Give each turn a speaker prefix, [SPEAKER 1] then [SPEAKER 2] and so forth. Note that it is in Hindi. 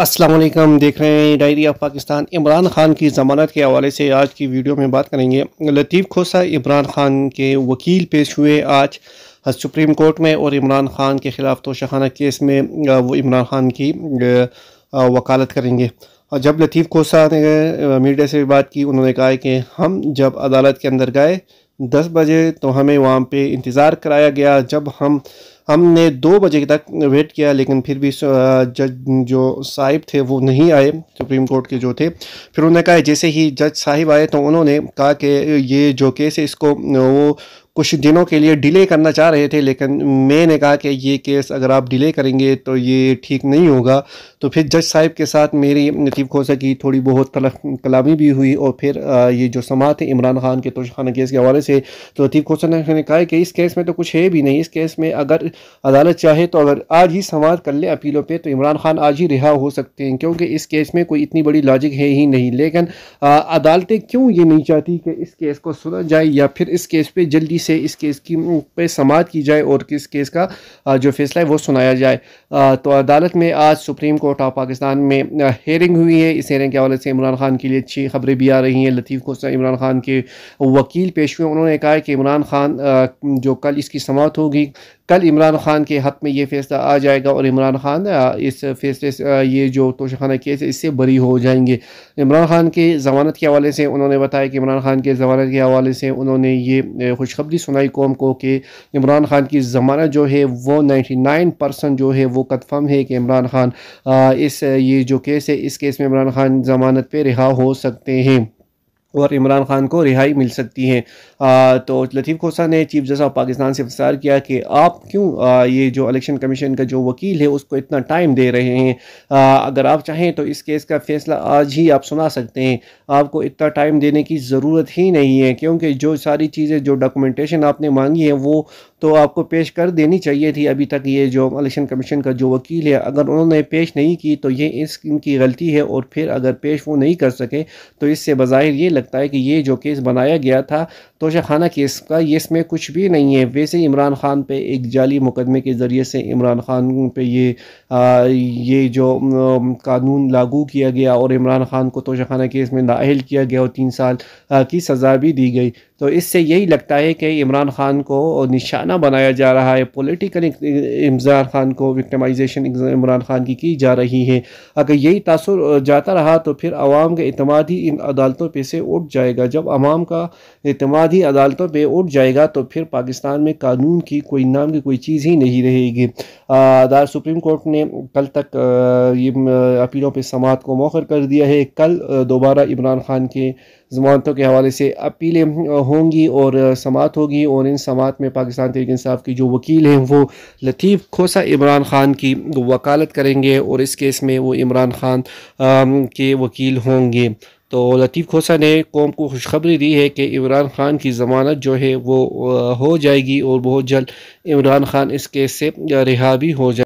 [SPEAKER 1] असलम देख रहे हैं डायरी ऑफ पाकिस्तान इमरान खान की ज़मानत के हवाले से आज की वीडियो में बात करेंगे लतीफ़ खोसा इमरान खान के वकील पेश हुए आज सुप्रीम कोर्ट में और इमरान खान के ख़िलाफ़ तोशाखाना केस में वो इमरान खान की वकालत करेंगे और जब लतीफ़ खोसा ने मीडिया से बात की उन्होंने कहा कि हम जब अदालत के अंदर गए दस बजे तो हमें वहाँ पर इंतज़ार कराया गया जब हम हमने दो बजे तक वेट किया लेकिन फिर भी जज जो साहिब थे वो नहीं आए सुप्रीम कोर्ट के जो थे फिर उन्होंने कहा जैसे ही जज साहिब आए तो उन्होंने कहा कि ये जो केस है इसको वो कुछ दिनों के लिए डिले करना चाह रहे थे लेकिन मैंने कहा कि ये केस अगर आप डिले करेंगे तो ये ठीक नहीं होगा तो फिर जज साहब के साथ मेरी लतीफ़ खोसा की थोड़ी बहुत कलामी भी हुई और फिर ये जो समात है इमरान खान के तोशाना केस के हवाले से तो लतीफ़ खोसा ने कहा कि इस केस में तो कुछ है भी नहीं इस केस में अगर अदालत चाहे तो अगर आज ही समात कर ले अपीलों पर तो इमरान खान आज ही रिहा हो सकते हैं क्योंकि इस केस में कोई इतनी बड़ी लॉजिक है ही नहीं लेकिन अदालतें क्यों ये नहीं चाहती कि इस केस को सुना जाए या फिर इस केस पर जल्दी से इस केस की पे समात की जाए और किस केस का जो फैसला है वो सुनाया जाए तो अदालत में आज सुप्रीम कोर्ट ऑफ पाकिस्तान में हेयरिंग हुई है इस हेयरिंग के हवाले से इमरान खान के लिए अच्छी खबरें भी आ रही हैं लतीफ़ को इमरान खान के वकील पेश हुए उन्होंने कहा कि इमरान खान जो कल इसकी समात होगी कल इमरान खान के हक़ में ये फैसला आ जाएगा और इमरान खान इस फैसले से ये जो तोशाखाना केस है इससे बरी हो जाएंगे इमरान खान के जमानत के हवाले से उन्होंने बताया कि इमरान खान के जमानत के हवाले से उन्होंने ये खुशखबरी खबरदारी सुनाई कौम को कि इमरान खान की ज़मानत जो है वो नाइन्टी नाइन परसेंट जो है वो कन्फर्म है कि इमरान खान इस ये जो केस है इस केस में इमरान खान ज़मानत पर रिहा हो सकते हैं और इमरान खान को रिहाई मिल सकती है आ, तो लतीफ़ खोसा ने चीफ जस्टिस ऑफ पाकिस्तान से इफ्तार किया कि आप क्यों आ, ये जो इलेक्शन कमीशन का जो वकील है उसको इतना टाइम दे रहे हैं आ, अगर आप चाहें तो इस केस का फैसला आज ही आप सुना सकते हैं आपको इतना टाइम देने की ज़रूरत ही नहीं है क्योंकि जो सारी चीज़ें जो डॉक्यूमेंटेशन आपने मांगी है वो तो आपको पेश कर देनी चाहिए थी अभी तक ये जो इलेक्शन कमीशन का जो वकील है अगर उन्होंने पेश नहीं की तो ये इसकी गलती है और फिर अगर पेश वो नहीं कर सके तो इससे बज़ाहिर ये लगता है कि ये जो केस बनाया गया था तोशाखाना केस का ये इसमें कुछ भी नहीं है वैसे इमरान खान पे एक जाली मुकदमे के ज़रिए से इमरान खान पे ये आ, ये जो कानून लागू किया गया और इमरान खान को तोशाखाना केस में नााहल किया गया और तीन साल आ, की सज़ा भी दी गई तो इससे यही लगता है कि इमरान खान को निशाना बनाया जा रहा है पॉलिटिकल इमरान खान को विक्टमाइजेशन इमरान खान की की जा रही है अगर यही तासर जाता रहा तो फिर आवाम का अतमाद ही इन अदालतों पे से उठ जाएगा जब आवाम का अतमाद ही अदालतों पे उठ जाएगा तो फिर पाकिस्तान में कानून की कोई नाम की कोई चीज़ ही नहीं रहेगी दार सुप्रीम कोर्ट ने कल तक ये अपीलों पर समात को मौखर कर दिया है कल दोबारा इमरान खान के जमानतों के हवाले से अपीलें होंगी और समात होगी और इन समात में पाकिस्तान तहरीक इंसाफ की जो वकील हैं वो लतीफ़ खोसा इमरान खान की वकालत करेंगे और इस केस में वो इमरान खान के वकील होंगे तो लतीफ़ खोसा ने कौम को खुशखबरी दी है कि इमरान खान की ज़मानत जो है वो हो जाएगी और बहुत जल्द इमरान खान इस केस से रिहा भी हो जाए